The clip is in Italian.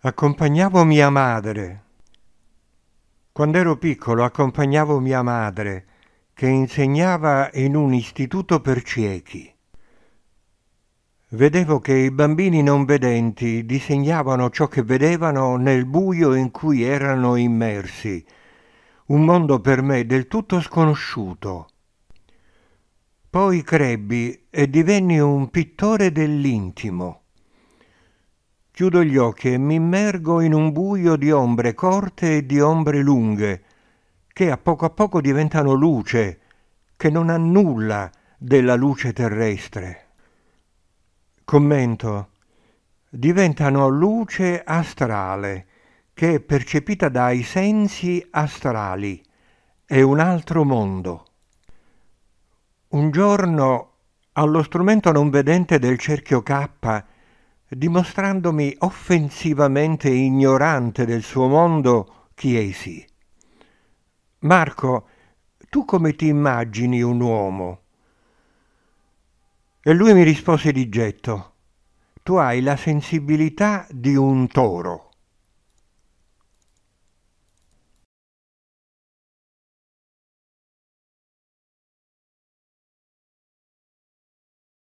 Accompagnavo mia madre. Quando ero piccolo accompagnavo mia madre, che insegnava in un istituto per ciechi. Vedevo che i bambini non vedenti disegnavano ciò che vedevano nel buio in cui erano immersi, un mondo per me del tutto sconosciuto. Poi crebbi e divenni un pittore dell'intimo. Chiudo gli occhi e mi immergo in un buio di ombre corte e di ombre lunghe, che a poco a poco diventano luce, che non ha nulla della luce terrestre. Commento. Diventano luce astrale, che è percepita dai sensi astrali. È un altro mondo. Un giorno, allo strumento non vedente del cerchio K, dimostrandomi offensivamente ignorante del suo mondo, chiesi Marco, tu come ti immagini un uomo? E lui mi rispose di getto, tu hai la sensibilità di un toro.